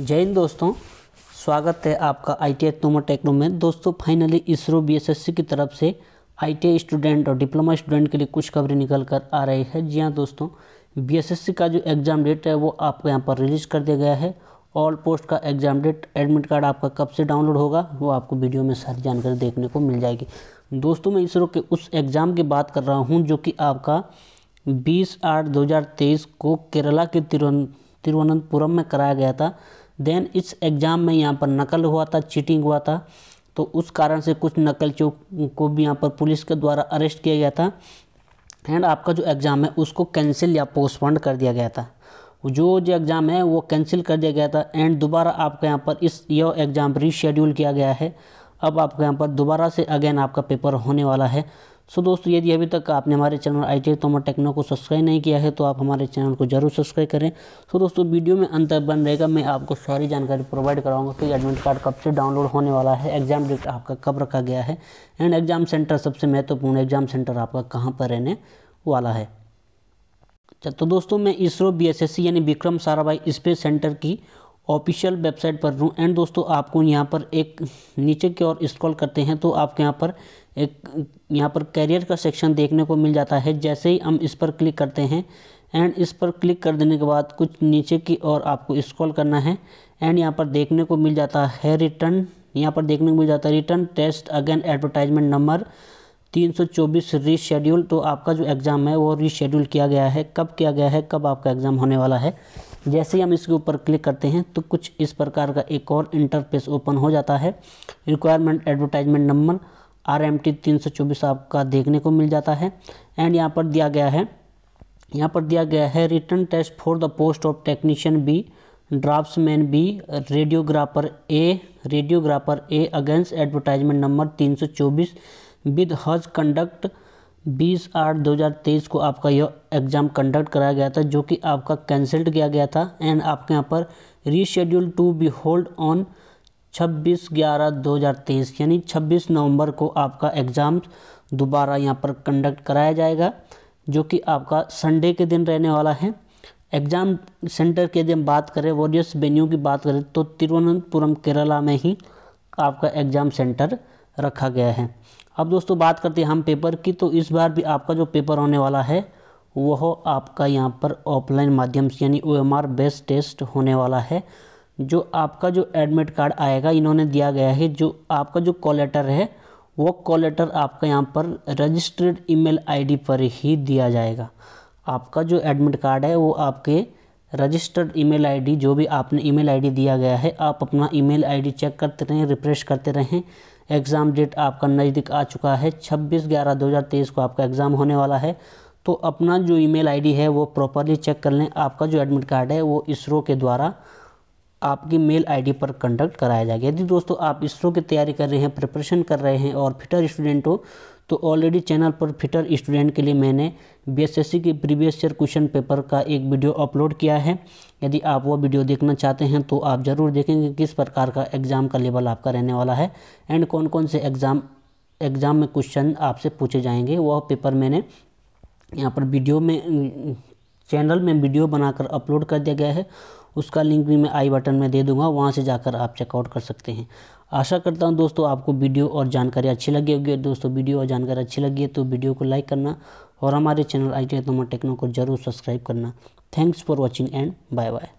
जय हिंद दोस्तों स्वागत है आपका I T I Tomar techno में दोस्तों फाइनली इसरो बीएसएससी की तरफ से आई स्टूडेंट और डिप्लोमा स्टूडेंट के लिए कुछ खबरें निकल कर आ रही है जी हाँ दोस्तों बीएसएससी का जो एग्ज़ाम डेट है वो आपको यहाँ पर रिलीज़ कर दिया गया है ऑल पोस्ट का एग्ज़ाम डेट एडमिट कार्ड आपका कब से डाउनलोड होगा वो आपको वीडियो में सारी जानकारी देखने को मिल जाएगी दोस्तों मैं इसरो के उस एग्ज़ाम की बात कर रहा हूँ जो कि आपका बीस आठ दो को केरला के तिरुवन तिरुवनंतपुरम में कराया गया था देन इस एग्ज़ाम में यहाँ पर नकल हुआ था चीटिंग हुआ था तो उस कारण से कुछ नकल चौक को भी यहाँ पर पुलिस के द्वारा अरेस्ट किया गया था एंड आपका जो एग्ज़ाम है उसको कैंसिल या पोस्टपोन कर दिया गया था जो जो एग्ज़ाम है वो कैंसिल कर दिया गया था एंड दोबारा आपके यहाँ पर इस यह एग्ज़ाम रीशेड्यूल किया गया है अब आपके यहाँ पर दोबारा से अगेन आपका पेपर होने वाला है सो दोस्तों यदि अभी तक आपने हमारे channel I T Tomar techno को सब्सक्राइब नहीं किया है तो आप हमारे चैनल को जरूर सब्सक्राइब करें सो दोस्तों वीडियो में अंत बन रहेगा मैं आपको सारी जानकारी प्रोवाइड कराऊंगा कि एडमिट कार्ड कब से डाउनलोड होने वाला है एग्जाम डेट आपका कब रखा गया है एंड एग्जाम सेंटर सबसे महत्वपूर्ण एग्जाम सेंटर आपका कहाँ पर रहने वाला है अच्छा, तो दोस्तों मैं इसरो बी यानी विक्रम साराभाई स्पेस सेंटर की ऑफिशियल वेबसाइट पर रहूँ एंड दोस्तों आपको यहाँ पर एक नीचे की ओर स्क्रॉल करते हैं तो आपके यहाँ पर एक यहाँ पर कैरियर का सेक्शन देखने को मिल जाता है जैसे ही हम इस पर क्लिक करते हैं एंड इस पर क्लिक कर देने के बाद कुछ नीचे की ओर आपको स्क्रॉल करना है एंड यहाँ पर देखने को मिल जाता है रिटर्न यहाँ पर देखने को मिल जाता है written test again advertisement number 324 reschedule तो आपका जो एग्ज़ाम है वो रीशेड्यूल किया गया है कब किया गया है कब आपका एग्ज़ाम होने वाला है जैसे ही हम इसके ऊपर क्लिक करते हैं तो कुछ इस प्रकार का एक और इंटरफेस ओपन हो जाता है requirement advertisement number R M T तीन सौ चौबीस आपका देखने को मिल जाता है एंड यहाँ पर दिया गया है यहाँ पर दिया गया है written test for the post of technician B draftsman B radiographer A radiographer A against advertisement number तीन सौ चौबीस विद हज कंडक्ट बीस आठ दो हज़ार तेईस को आपका यह एग्ज़ाम कंडक्ट कराया गया था जो कि आपका कैंसिल्ड किया गया था एंड आपके यहाँ पर reschedule to be hold on छब्बीस ग्यारह दो हज़ार तेईस यानी छब्बीस नवंबर को आपका एग्ज़ाम दोबारा यहाँ पर कंडक्ट कराया जाएगा जो कि आपका संडे के दिन रहने वाला है एग्ज़ाम सेंटर की यदि हम बात करें वॉरियस वेन्यू की बात करें तो तिरुवनंतपुरम केरला में ही आपका एग्ज़ाम सेंटर रखा गया है अब दोस्तों बात करते हैं हम पेपर की तो इस बार भी आपका जो पेपर होने वाला है वह आपका यहाँ पर ऑफलाइन माध्यम से यानी O M R based test होने वाला है जो आपका जो एडमिट कार्ड आएगा इन्होंने दिया गया है जो आपका जो कॉलेटर है वो कॉलेटर आपका यहाँ पर रजिस्टर्ड ईमेल आईडी पर ही दिया जाएगा आपका जो एडमिट कार्ड है वो आपके रजिस्टर्ड ईमेल आईडी जो भी आपने ईमेल आईडी दिया गया है आप अपना ईमेल आईडी चेक करते रहें रिफ्रेश करते रहें एग्ज़ाम डेट आपका नज़दीक आ चुका है 26 ग्यारह 2023 को आपका एग्ज़ाम होने वाला है तो अपना जो ईमेल आईडी है वो प्रॉपरली चेक कर लें आपका जो एडमिट कार्ड है वो इसरो के द्वारा आपकी मेल आईडी पर कंडक्ट कराया जाएगा यदि दोस्तों आप इसरो की तैयारी कर रहे हैं प्रिपरेशन कर रहे हैं और फिटर स्टूडेंट हो तो ऑलरेडी चैनल पर फिटर स्टूडेंट के लिए मैंने बीएसएससी के प्रीवियस ईयर क्वेश्चन पेपर का एक वीडियो अपलोड किया है यदि आप वो वीडियो देखना चाहते हैं तो आप ज़रूर देखेंगे किस प्रकार का एग्ज़ाम का लेवल आपका रहने वाला है एंड कौन कौन से एग्ज़ाम एग्ज़ाम में क्वेश्चन आपसे पूछे जाएंगे वह पेपर मैंने यहाँ पर वीडियो में चैनल में वीडियो बनाकर अपलोड कर दिया गया है उसका लिंक भी मैं आई बटन में दे दूंगा वहाँ से जाकर आप चेकआउट कर सकते हैं आशा करता हूँ दोस्तों आपको वीडियो और जानकारी अच्छी लगी होगी दोस्तों वीडियो और जानकारी अच्छी लगी है तो वीडियो को लाइक करना और हमारे चैनल आई टी टेक्नो को जरूर सब्सक्राइब करना thanks for watching and bye bye